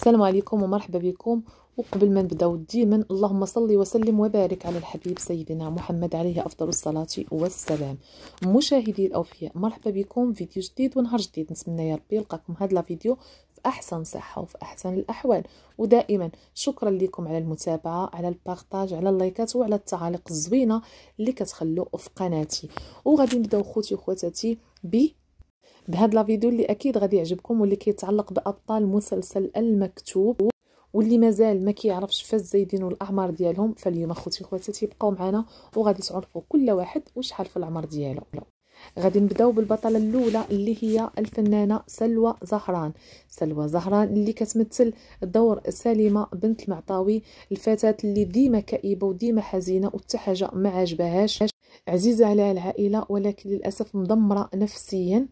السلام عليكم ومرحبا بكم وقبل ما نبداو ديما اللهم صل وسلم وبارك على الحبيب سيدنا محمد عليه افضل الصلاه والسلام مشاهدي الاوفياء مرحبا بكم فيديو جديد ونهار جديد نتمنى يا ربي يلقاكم هاد الفيديو في احسن صحه وفي احسن الاحوال ودائما شكرا لكم على المتابعه على البارطاج على اللايكات وعلى التعاليق الزوينه اللي كتخلو في قناتي وغادي نبداو خوتي وخواتاتي ب بهذا الفيديو اللي اكيد غادي يعجبكم واللي كيتعلق بابطال مسلسل المكتوب واللي مازال ما كيعرفش فاش زايدين الاعمار ديالهم فاليوم اخوتي خواتاتي بقاو معنا وغادي تعرفوا كل واحد وشحال في العمر ديالو غادي نبداو بالبطله الاولى اللي هي الفنانه سلوى زهران سلوى زهران اللي كتمثل دور سليمه بنت المعطاوي الفتاه اللي ديما كئيبه وديما حزينه وحتى حاجه ما عجبهاش عزيزه عليها العائله ولكن للاسف مدمره نفسيا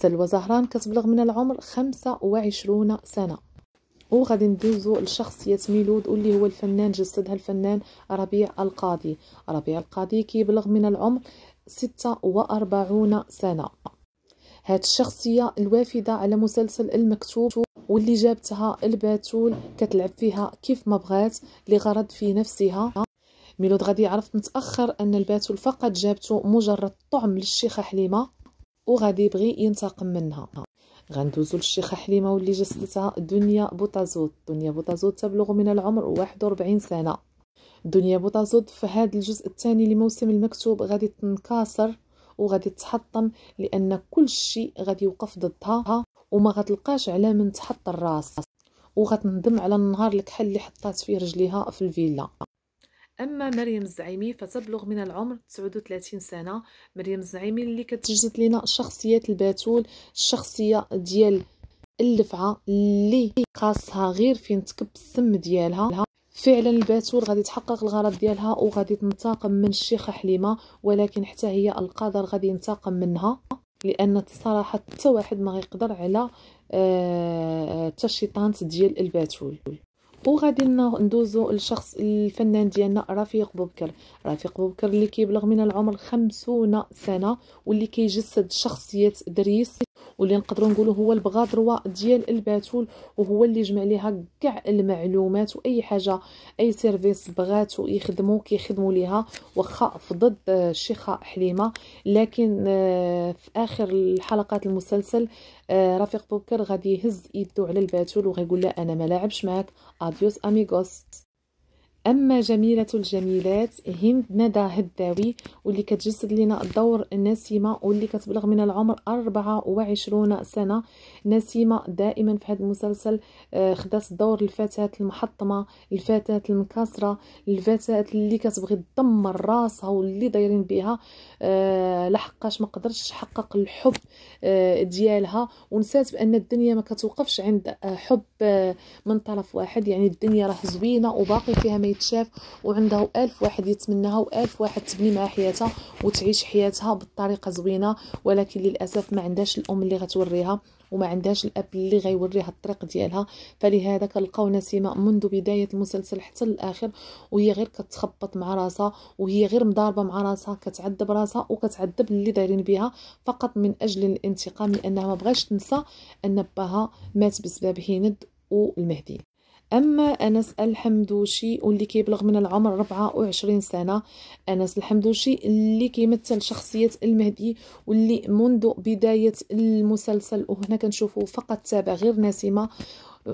سلوى زهران كتبلغ من العمر 25 سنة وغادي ندوزو لشخصية ميلود واللي هو الفنان جسدها الفنان ربيع القاضي ربيع القاضي كيبلغ من العمر 46 سنة هاد الشخصية الوافدة على مسلسل المكتوب واللي جابتها الباتول كتلعب فيها كيف ما بغات لغرض في نفسها ميلود غادي يعرف متأخر أن الباتول فقط جابته مجرد طعم للشيخة حليمة وغادي يبغي ينتقم منها غندوزو للشيخه حليمه واللي جسدتها دنيا بوتازوت دنيا بوتازوت تبلغ من العمر 41 سنه دنيا بوتازوت في هذا الجزء الثاني لموسم المكتوب غادي تنكسر وغادي تحطم لان كل شيء غادي يوقف ضدها وما غتلقاش على من تحط الراس وغتندم على النهار الكحل اللي حطات فيه رجليها في الفيلا أما مريم الزعيمي فتبلغ من العمر 39 سنة مريم الزعيمي اللي كتجسد لنا شخصية الباتول الشخصية ديال اللفعة اللي خاصها غير فين تكب السم ديالها فعلا الباتول غادي تحقق الغرض ديالها وغادي تنتقم من الشيخة حليمة ولكن حتى هي القدر غادي ينتقم منها لان الصراحه حتى واحد ما غيقدر على حتى آه، ديال الباتول وغادي ندوزو للشخص الفنان ديالنا رفيق بوبكر رفيق بوبكر اللي كيبلغ من العمر خمسون سنه واللي كيجسد شخصيه دريس واللي نقدروا نقولوا هو البغادروا ديال الباتول وهو اللي جمع ليها كاع المعلومات واي حاجه اي سيرفيس بغاتو يخدموا كيخدموا ليها واخا في ضد آه، الشيخه حليمه لكن آه، في اخر الحلقات المسلسل آه، رفيق بوكر غادي يهز يدو على الباتول وغيقول لها انا ما لعبش معاك اديوس اميغوس اما جميله الجميلات هند ندى هداوي واللي كتجسد لنا الدور نسيمه واللي كتبلغ من العمر 24 سنه نسيمه دائما في هذا المسلسل آه، خدات دور الفتاه المحطمه الفتاه المكاسره الفتاه اللي كتبغي تدمر راسها واللي دايرين بها آه، لحقاش ما قدرش تحقق الحب آه، ديالها ونسات بان الدنيا ما كتوقفش عند حب من طرف واحد يعني الدنيا راه زوينه وباقي فيها ما يتشاف وعندها ألف واحد يتمناها وألف واحد تبني مع حياتها وتعيش حياتها بالطريقه زوينه ولكن للاسف ما عندهاش الام اللي غتوريها وما عندهاش الاب اللي غيوريها الطريق ديالها فلهذا كنلقاو نسيمه منذ بدايه المسلسل حتى الاخر وهي غير كتخبط مع راسها وهي غير مضاربه مع راسها كتعذب راسها وكتعذب اللي دايرين بها فقط من اجل الانتقام لانها ما بغاش تنسى ان باها مات بسبب هند والمهدي أما أنس الحمدوشي واللي كيبلغ من العمر 24 سنة أنس الحمدوشي اللي كيمثل شخصية المهدي واللي منذ بداية المسلسل وهنا كنشوفه فقط تابع غير نسيمة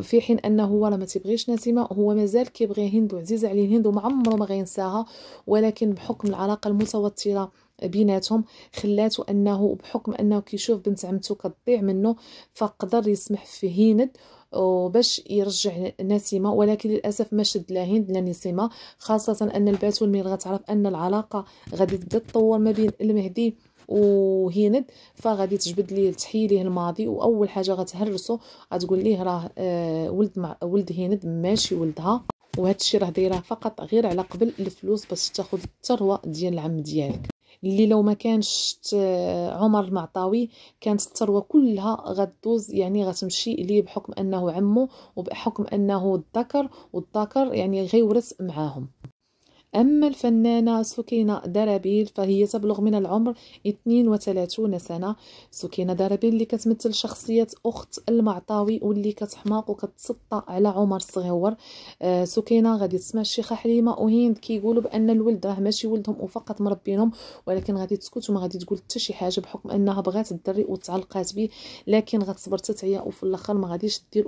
في حين انه هو راه ما تيبغيش نسيمه هو مازال كيبغي هند وعزيز عليه هند وما عمره ما غينساها ولكن بحكم العلاقه المتوتره بيناتهم خلاته انه بحكم انه كيشوف بنت عمته كتضيع منه فقدر يسمح في هند وباش يرجع نسيمه ولكن للاسف ما شد لا هند لا نسيمه خاصه ان الباتول والميل غتعرف ان العلاقه غادي تبدا تطور ما بين المهدي وهند فغادي تجبد ليه تحيي ليه الماضي واول حاجه غتهرسو غتقول ليه راه آه، ولد مع ولد هند ماشي ولدها وهادشي راه دايراه فقط غير على قبل الفلوس باش تاخذ الثروه ديال العم ديالك اللي لو ما كانش عمر المعطاوي كانت الثروه كلها غدوز يعني غتمشي ليه بحكم انه عمه وبحكم انه الذكر والذكر يعني غيورث معاهم أما الفنانة سكينة درابيل فهي تبلغ من العمر 32 سنة سكينة درابيل اللي كتمثل شخصية أخت المعطاوي واللي كتحماق وكتسطى على عمر صغيور آه سكينة غادي تسمع الشيخة حليمة وهند كيقولوا بأن الولد راه ماشي ولدهم وفقط مربينهم ولكن غادي تسكت وما غادي تقول حتى شي حاجة بحكم أنها بغات الدري وتعلقات به لكن غتصبر تتعيا وفي الاخر ما غاديش دير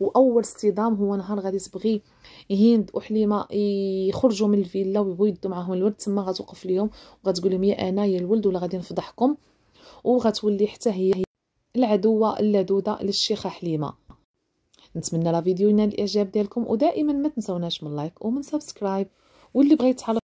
واول صدام هو نهار غادي تبغي هند وحليمه يخرجوا من الفيلا يدوا معاهم الورد تما غتوقف ليهم وغتقول لهم يا انا يا الولد ولا غادي نفضحكم وغتولي حتى هي العدوه اللدوده للشيخه حليمه نتمنى لا فيديو ينال الاعجاب ديالكم ودائما ما تنسوناش من لايك ومن سبسكرايب واللي بغى يتعلق